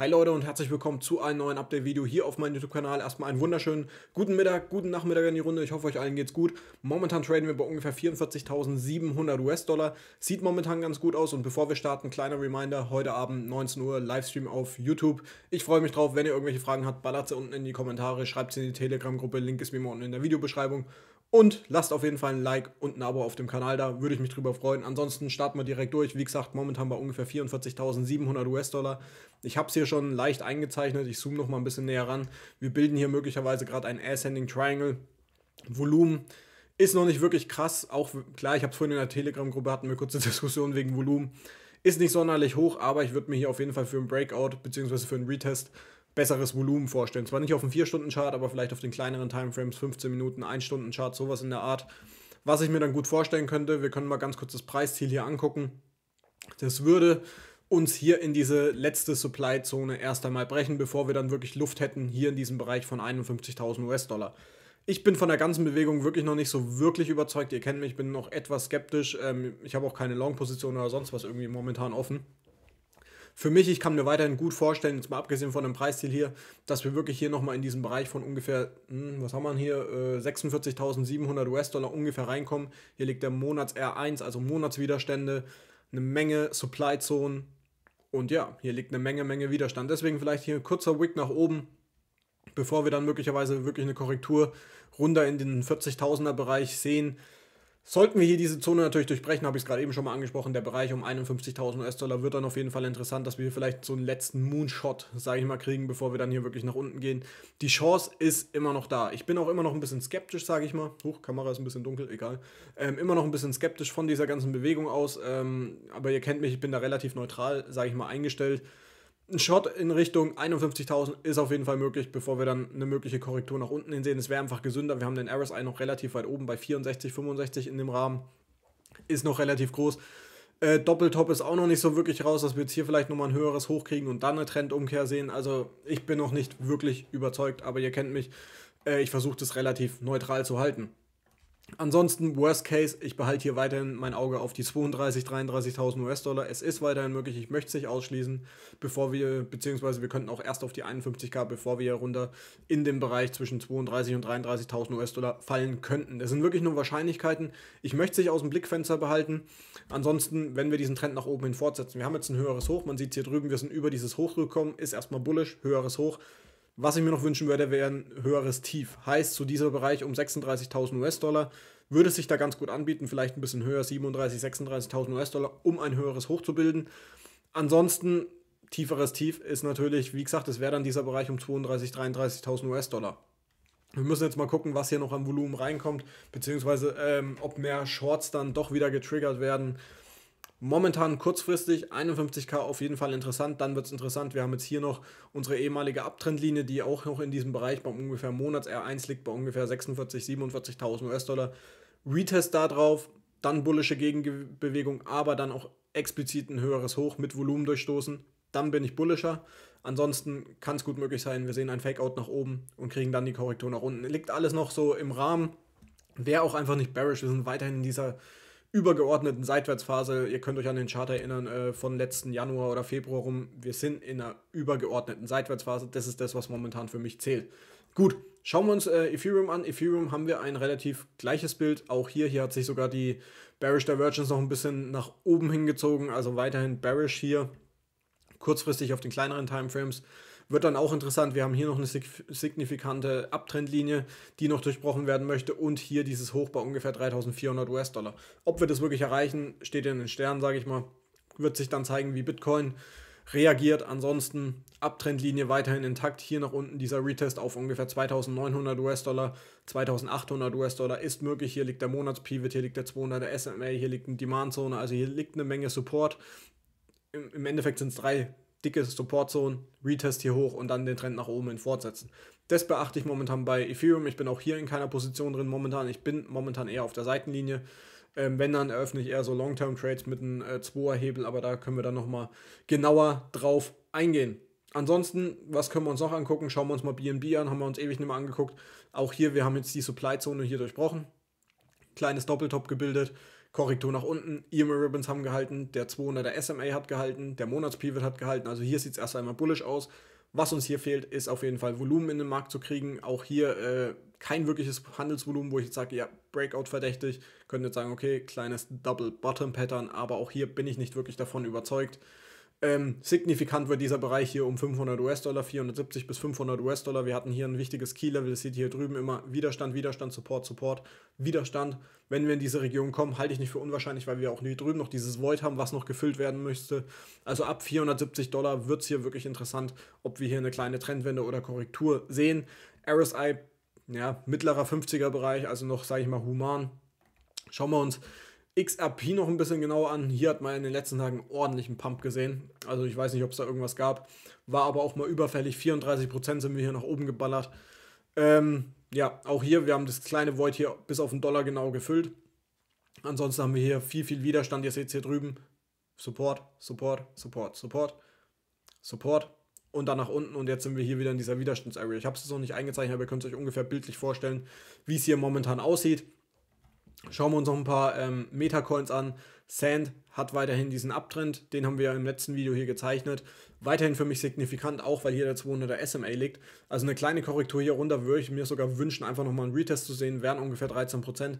Hi Leute und herzlich willkommen zu einem neuen Update-Video hier auf meinem YouTube-Kanal. Erstmal einen wunderschönen guten Mittag, guten Nachmittag in die Runde. Ich hoffe, euch allen geht's gut. Momentan traden wir bei ungefähr 44.700 US-Dollar. Sieht momentan ganz gut aus und bevor wir starten, kleiner Reminder, heute Abend 19 Uhr Livestream auf YouTube. Ich freue mich drauf, wenn ihr irgendwelche Fragen habt, ballert sie unten in die Kommentare, schreibt sie in die Telegram-Gruppe, Link ist wie immer unten in der Videobeschreibung. Und lasst auf jeden Fall ein Like und ein Abo auf dem Kanal da, würde ich mich drüber freuen. Ansonsten starten wir direkt durch. Wie gesagt, momentan bei ungefähr 44.700 US-Dollar. Ich habe es hier schon leicht eingezeichnet, ich zoome noch mal ein bisschen näher ran. Wir bilden hier möglicherweise gerade ein Ascending Triangle. Volumen ist noch nicht wirklich krass, auch klar, ich habe es vorhin in der Telegram-Gruppe, hatten wir kurze Diskussion wegen Volumen. Ist nicht sonderlich hoch, aber ich würde mir hier auf jeden Fall für ein Breakout bzw. für einen Retest besseres Volumen vorstellen. Zwar nicht auf dem 4-Stunden-Chart, aber vielleicht auf den kleineren Timeframes, 15 Minuten, 1-Stunden-Chart, sowas in der Art. Was ich mir dann gut vorstellen könnte, wir können mal ganz kurz das Preisziel hier angucken. Das würde uns hier in diese letzte Supply-Zone erst einmal brechen, bevor wir dann wirklich Luft hätten, hier in diesem Bereich von 51.000 US-Dollar. Ich bin von der ganzen Bewegung wirklich noch nicht so wirklich überzeugt. Ihr kennt mich, ich bin noch etwas skeptisch. Ähm, ich habe auch keine Long-Position oder sonst was irgendwie momentan offen für mich, ich kann mir weiterhin gut vorstellen, jetzt mal abgesehen von dem Preisziel hier, dass wir wirklich hier nochmal in diesen Bereich von ungefähr, hm, was haben wir hier, äh, 46.700 US-Dollar ungefähr reinkommen. Hier liegt der Monats R1, also Monatswiderstände, eine Menge Supply Zone und ja, hier liegt eine Menge, Menge Widerstand. Deswegen vielleicht hier ein kurzer Wick nach oben, bevor wir dann möglicherweise wirklich eine Korrektur runter in den 40.000er Bereich sehen. Sollten wir hier diese Zone natürlich durchbrechen, habe ich es gerade eben schon mal angesprochen, der Bereich um 51.000 US-Dollar wird dann auf jeden Fall interessant, dass wir hier vielleicht so einen letzten Moonshot, sage ich mal, kriegen, bevor wir dann hier wirklich nach unten gehen. Die Chance ist immer noch da. Ich bin auch immer noch ein bisschen skeptisch, sage ich mal. Huch, Kamera ist ein bisschen dunkel, egal. Ähm, immer noch ein bisschen skeptisch von dieser ganzen Bewegung aus, ähm, aber ihr kennt mich, ich bin da relativ neutral, sage ich mal, eingestellt ein Shot in Richtung 51.000 ist auf jeden Fall möglich, bevor wir dann eine mögliche Korrektur nach unten hin sehen. Es wäre einfach gesünder. Wir haben den RSI noch relativ weit oben bei 64, 65 in dem Rahmen. Ist noch relativ groß. Äh, Doppeltop ist auch noch nicht so wirklich raus, dass wir jetzt hier vielleicht nochmal ein höheres hochkriegen und dann eine Trendumkehr sehen. Also ich bin noch nicht wirklich überzeugt, aber ihr kennt mich. Äh, ich versuche das relativ neutral zu halten. Ansonsten, worst case, ich behalte hier weiterhin mein Auge auf die 32, 33.000 US-Dollar. Es ist weiterhin möglich, ich möchte es nicht ausschließen, bevor wir, beziehungsweise wir könnten auch erst auf die 51k, bevor wir runter in den Bereich zwischen 32 und 33.000 US-Dollar fallen könnten. Das sind wirklich nur Wahrscheinlichkeiten. Ich möchte es aus dem Blickfenster behalten. Ansonsten, wenn wir diesen Trend nach oben hin fortsetzen, wir haben jetzt ein höheres Hoch, man sieht es hier drüben, wir sind über dieses Hoch gekommen, ist erstmal bullisch, höheres Hoch. Was ich mir noch wünschen würde, wäre ein höheres Tief. Heißt, so dieser Bereich um 36.000 US-Dollar würde sich da ganz gut anbieten, vielleicht ein bisschen höher, 37.000, 36.000 US-Dollar, um ein höheres Hoch zu bilden. Ansonsten, tieferes Tief ist natürlich, wie gesagt, es wäre dann dieser Bereich um 32.000, 33.000 US-Dollar. Wir müssen jetzt mal gucken, was hier noch am Volumen reinkommt, beziehungsweise ähm, ob mehr Shorts dann doch wieder getriggert werden. Momentan kurzfristig 51k auf jeden Fall interessant. Dann wird es interessant. Wir haben jetzt hier noch unsere ehemalige Abtrendlinie, die auch noch in diesem Bereich bei ungefähr Monats R1 äh, liegt, bei ungefähr 46, 47.000 US-Dollar. Retest da drauf, dann bullische Gegenbewegung, aber dann auch explizit ein höheres Hoch mit Volumen durchstoßen. Dann bin ich bullischer. Ansonsten kann es gut möglich sein, wir sehen ein Fakeout nach oben und kriegen dann die Korrektur nach unten. Liegt alles noch so im Rahmen. Wäre auch einfach nicht bearish. Wir sind weiterhin in dieser übergeordneten Seitwärtsphase. Ihr könnt euch an den Chart erinnern äh, von letzten Januar oder Februar rum. Wir sind in einer übergeordneten Seitwärtsphase. Das ist das, was momentan für mich zählt. Gut, schauen wir uns äh, Ethereum an. Ethereum haben wir ein relativ gleiches Bild. Auch hier, hier hat sich sogar die Bearish Divergence noch ein bisschen nach oben hingezogen. Also weiterhin Bearish hier. Kurzfristig auf den kleineren Timeframes. Wird dann auch interessant. Wir haben hier noch eine signifikante Abtrendlinie, die noch durchbrochen werden möchte und hier dieses Hoch bei ungefähr 3400 US-Dollar. Ob wir das wirklich erreichen, steht in den Sternen, sage ich mal. Wird sich dann zeigen, wie Bitcoin reagiert. Ansonsten Abtrendlinie weiterhin intakt. Hier nach unten dieser Retest auf ungefähr 2900 US-Dollar, 2800 US-Dollar ist möglich. Hier liegt der Monatspivot, hier liegt der 200er SMA, hier liegt eine Demandzone, also hier liegt eine Menge Support. Im, im Endeffekt sind es drei dicke Supportzone, Retest hier hoch und dann den Trend nach oben hin fortsetzen. Das beachte ich momentan bei Ethereum. Ich bin auch hier in keiner Position drin momentan. Ich bin momentan eher auf der Seitenlinie. Ähm, wenn, dann eröffne ich eher so Long-Term-Trades mit einem äh, 2er-Hebel, aber da können wir dann nochmal genauer drauf eingehen. Ansonsten, was können wir uns noch angucken? Schauen wir uns mal BNB an, haben wir uns ewig nicht mehr angeguckt. Auch hier, wir haben jetzt die Supply-Zone hier durchbrochen. Kleines Doppeltop gebildet. Korrektur nach unten, EMA Ribbons haben gehalten, der 200er SMA hat gehalten, der Monatspivot hat gehalten, also hier sieht es erst einmal bullish aus. Was uns hier fehlt, ist auf jeden Fall Volumen in den Markt zu kriegen. Auch hier äh, kein wirkliches Handelsvolumen, wo ich jetzt sage, ja, Breakout verdächtig. Könnt jetzt sagen, okay, kleines Double Bottom Pattern, aber auch hier bin ich nicht wirklich davon überzeugt. Ähm, signifikant wird dieser Bereich hier um 500 US-Dollar, 470 bis 500 US-Dollar. Wir hatten hier ein wichtiges Key-Level, das sieht hier drüben immer Widerstand, Widerstand, Support, Support, Widerstand. Wenn wir in diese Region kommen, halte ich nicht für unwahrscheinlich, weil wir auch hier drüben noch dieses Void haben, was noch gefüllt werden müsste. Also ab 470 Dollar wird es hier wirklich interessant, ob wir hier eine kleine Trendwende oder Korrektur sehen. RSI, ja, mittlerer 50er-Bereich, also noch, sage ich mal, human. Schauen wir uns XRP noch ein bisschen genauer an. Hier hat man in den letzten Tagen ordentlichen Pump gesehen. Also ich weiß nicht, ob es da irgendwas gab. War aber auch mal überfällig. 34% sind wir hier nach oben geballert. Ähm, ja, auch hier, wir haben das kleine Void hier bis auf den Dollar genau gefüllt. Ansonsten haben wir hier viel, viel Widerstand. Ihr seht es hier drüben. Support, Support, Support, Support, Support und dann nach unten. Und jetzt sind wir hier wieder in dieser Widerstandsarea. Ich habe es noch nicht eingezeichnet, aber ihr könnt es euch ungefähr bildlich vorstellen, wie es hier momentan aussieht. Schauen wir uns noch ein paar ähm, Meta-Coins an. Sand hat weiterhin diesen Abtrend, den haben wir ja im letzten Video hier gezeichnet. Weiterhin für mich signifikant, auch weil hier der 200er SMA liegt. Also eine kleine Korrektur hier runter würde ich mir sogar wünschen, einfach nochmal einen Retest zu sehen, wären ungefähr 13%.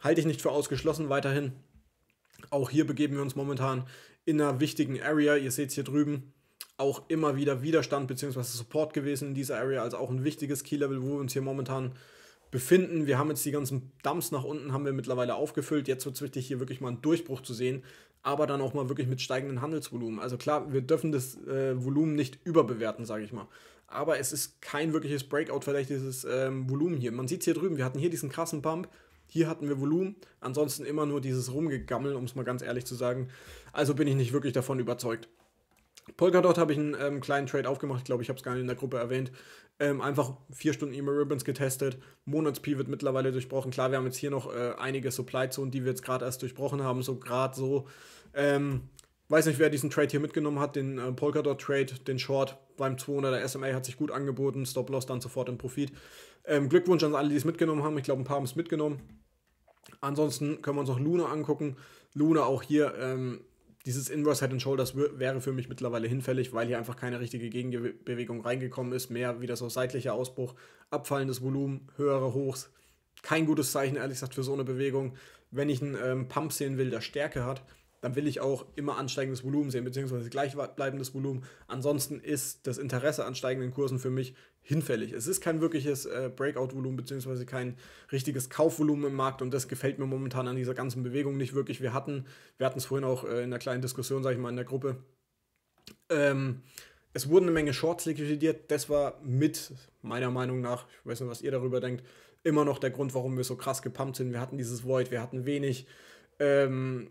Halte ich nicht für ausgeschlossen weiterhin. Auch hier begeben wir uns momentan in einer wichtigen Area. Ihr seht es hier drüben auch immer wieder Widerstand bzw. Support gewesen in dieser Area, also auch ein wichtiges Key-Level, wo wir uns hier momentan befinden. Wir haben jetzt die ganzen Dumps nach unten, haben wir mittlerweile aufgefüllt. Jetzt wird es wichtig, hier wirklich mal einen Durchbruch zu sehen, aber dann auch mal wirklich mit steigenden Handelsvolumen. Also klar, wir dürfen das äh, Volumen nicht überbewerten, sage ich mal. Aber es ist kein wirkliches Breakout, vielleicht dieses ähm, Volumen hier. Man sieht es hier drüben, wir hatten hier diesen krassen Pump, hier hatten wir Volumen, ansonsten immer nur dieses Rumgegammel, um es mal ganz ehrlich zu sagen. Also bin ich nicht wirklich davon überzeugt. Polkadot habe ich einen ähm, kleinen Trade aufgemacht, ich glaube, ich habe es gar nicht in der Gruppe erwähnt. Ähm, einfach vier Stunden Emo Ribbons getestet. Monats-P wird mittlerweile durchbrochen. Klar, wir haben jetzt hier noch äh, einige Supply-Zonen, die wir jetzt gerade erst durchbrochen haben, so gerade so. Ähm, weiß nicht, wer diesen Trade hier mitgenommen hat, den äh, Polkadot-Trade, den Short beim 200er SMA hat sich gut angeboten. Stop-Loss dann sofort im Profit. Ähm, Glückwunsch an alle, die es mitgenommen haben. Ich glaube, ein paar haben es mitgenommen. Ansonsten können wir uns noch Luna angucken. Luna auch hier ähm, dieses Inverse Head and Shoulders wäre für mich mittlerweile hinfällig, weil hier einfach keine richtige Gegenbewegung reingekommen ist. Mehr wie das so seitlicher Ausbruch, abfallendes Volumen, höhere Hochs. Kein gutes Zeichen, ehrlich gesagt, für so eine Bewegung. Wenn ich einen ähm, Pump sehen will, der Stärke hat, dann will ich auch immer ansteigendes Volumen sehen, beziehungsweise gleichbleibendes Volumen. Ansonsten ist das Interesse an steigenden Kursen für mich hinfällig. Es ist kein wirkliches äh, Breakout-Volumen, beziehungsweise kein richtiges Kaufvolumen im Markt und das gefällt mir momentan an dieser ganzen Bewegung nicht wirklich. Wir hatten, wir es vorhin auch äh, in der kleinen Diskussion, sage ich mal, in der Gruppe. Ähm, es wurden eine Menge Shorts liquidiert. Das war mit meiner Meinung nach, ich weiß nicht, was ihr darüber denkt, immer noch der Grund, warum wir so krass gepumpt sind. Wir hatten dieses Void, wir hatten wenig. Ähm,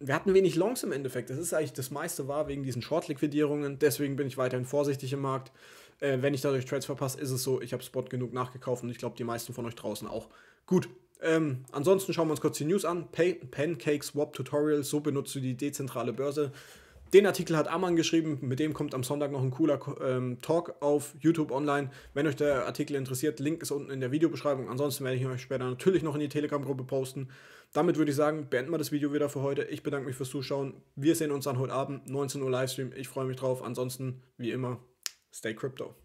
wir hatten wenig Longs im Endeffekt. Das ist eigentlich das meiste war wegen diesen Short-Liquidierungen. Deswegen bin ich weiterhin vorsichtig im Markt. Äh, wenn ich dadurch Trades verpasse, ist es so, ich habe Spot genug nachgekauft und ich glaube, die meisten von euch draußen auch. Gut. Ähm, ansonsten schauen wir uns kurz die News an. Pay Pancake Swap Tutorial, so benutzt du die dezentrale Börse. Den Artikel hat Ammann geschrieben, mit dem kommt am Sonntag noch ein cooler ähm, Talk auf YouTube online. Wenn euch der Artikel interessiert, Link ist unten in der Videobeschreibung. Ansonsten werde ich euch später natürlich noch in die Telegram-Gruppe posten. Damit würde ich sagen, beenden wir das Video wieder für heute. Ich bedanke mich fürs Zuschauen. Wir sehen uns dann heute Abend, 19 Uhr Livestream. Ich freue mich drauf. Ansonsten, wie immer, stay crypto.